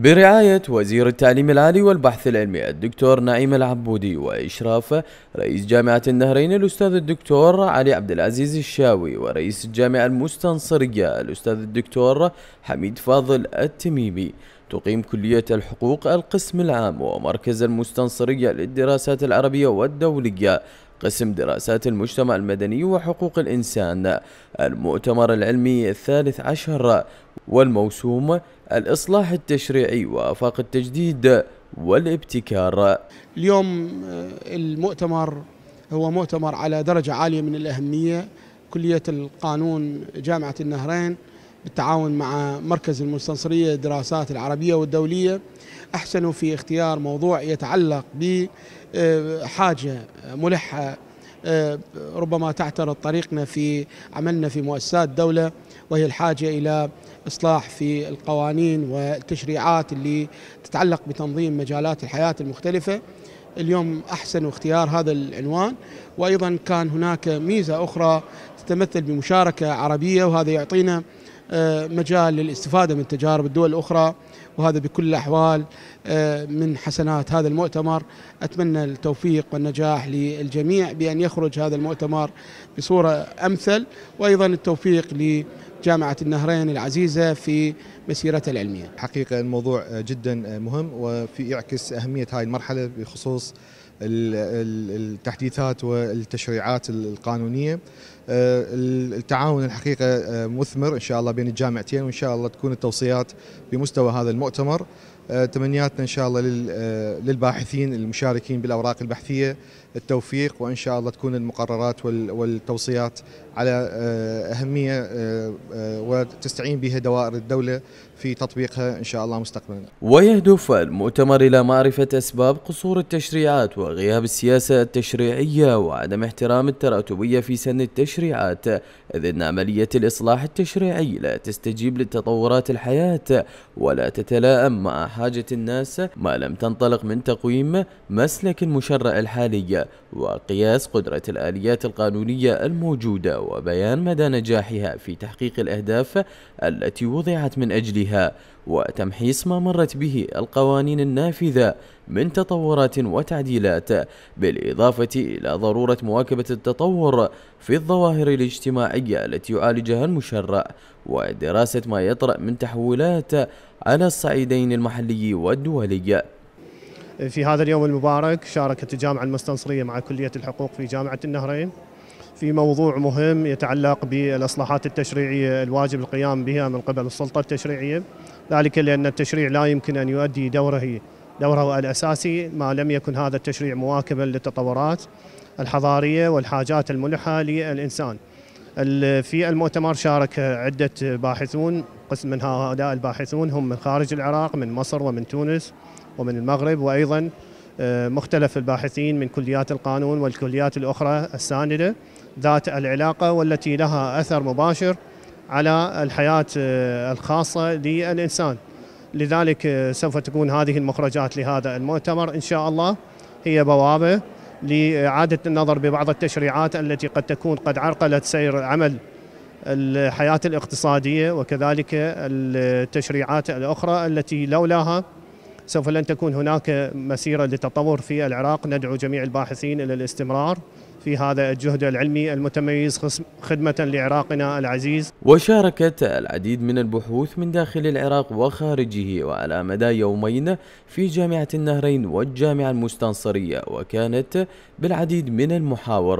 برعاية وزير التعليم العالي والبحث العلمي الدكتور نعيم العبودي وإشراف رئيس جامعة النهرين الأستاذ الدكتور علي عبد العزيز الشاوي ورئيس الجامعة المستنصرية الأستاذ الدكتور حميد فاضل التميمي تقيم كلية الحقوق القسم العام ومركز المستنصرية للدراسات العربية والدولية قسم دراسات المجتمع المدني وحقوق الإنسان المؤتمر العلمي الثالث عشر والموسوم الإصلاح التشريعي وآفاق التجديد والابتكار اليوم آه، المؤتمر هو مؤتمر على درجة عالية من الأهمية كلية القانون جامعة النهرين بالتعاون مع مركز المستنصرية للدراسات العربية والدولية أحسنوا في اختيار موضوع يتعلق بحاجة آه، ملحة آه، ربما تعترض طريقنا في عملنا في مؤسسات الدولة وهي الحاجة إلى إصلاح في القوانين والتشريعات اللي تتعلق بتنظيم مجالات الحياة المختلفة اليوم أحسن اختيار هذا العنوان وأيضا كان هناك ميزة أخرى تتمثل بمشاركة عربية وهذا يعطينا آه، مجال للاستفادة من تجارب الدول الأخرى وهذا بكل الأحوال آه، من حسنات هذا المؤتمر أتمنى التوفيق والنجاح للجميع بأن يخرج هذا المؤتمر بصورة أمثل وأيضا التوفيق لجامعة النهرين العزيزة في مسيرتها العلمية حقيقة الموضوع جدا مهم وفي يعكس أهمية هذه المرحلة بخصوص التحديثات والتشريعات القانونية آه، التعاون الحقيقه آه، مثمر ان شاء الله بين الجامعتين وان شاء الله تكون التوصيات بمستوى هذا المؤتمر آه، تمنياتنا ان شاء الله للباحثين المشاركين بالاوراق البحثيه التوفيق وان شاء الله تكون المقررات والتوصيات على اهميه وتستعين بها دوائر الدوله في تطبيقها ان شاء الله مستقبلا. ويهدف المؤتمر الى معرفه اسباب قصور التشريعات وغياب السياسه التشريعيه وعدم احترام التراتبيه في سن التشريع التشريعات إذ أن عملية الإصلاح التشريعي لا تستجيب لتطورات الحياة ولا تتلائم مع حاجة الناس ما لم تنطلق من تقويم مسلك المشرع الحالي وقياس قدرة الآليات القانونية الموجودة وبيان مدى نجاحها في تحقيق الأهداف التي وضعت من أجلها وتمحيص ما مرت به القوانين النافذة من تطورات وتعديلات بالإضافة إلى ضرورة مواكبة التطور في الظواهر الظواهر الاجتماعية التي يعالجها المشرع ودراسة ما يطرأ من تحولات على الصعيدين المحلي والدولي في هذا اليوم المبارك شاركت الجامعة المستنصرية مع كلية الحقوق في جامعة النهرين في موضوع مهم يتعلق بالاصلاحات التشريعيه الواجب القيام بها من قبل السلطه التشريعيه ذلك لان التشريع لا يمكن ان يؤدي دوره دوره الأساسي ما لم يكن هذا التشريع مواكبا للتطورات الحضارية والحاجات الملحة للإنسان في المؤتمر شارك عدة باحثون قسم من هؤلاء الباحثون هم من خارج العراق من مصر ومن تونس ومن المغرب وأيضا آه، مختلف الباحثين من كليات القانون والكليات الأخرى الساندة ذات العلاقة والتي لها أثر مباشر على الحياة آه، الخاصة للإنسان لذلك آه، سوف تكون هذه المخرجات لهذا المؤتمر إن شاء الله هي بوابة لإعادة النظر ببعض التشريعات التي قد تكون قد عرقلت سير عمل الحياة الاقتصادية وكذلك التشريعات الأخرى التي لولاها سوف لن تكون هناك مسيرة للتطور في العراق ندعو جميع الباحثين إلى الاستمرار في هذا الجهد العلمي المتميز خدمة لعراقنا العزيز وشاركت العديد من البحوث من داخل العراق وخارجه وعلى مدى يومين في جامعة النهرين والجامعة المستنصرية وكانت بالعديد من المحاور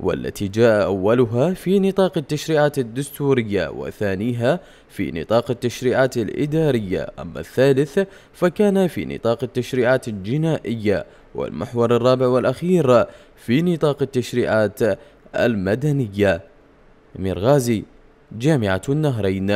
والتي جاء أولها في نطاق التشريعات الدستورية وثانيها في نطاق التشريعات الإدارية أما الثالث فكان في نطاق التشريعات الجنائية والمحور الرابع والأخير في نطاق التشريعات المدنية ميرغازي جامعة النهرين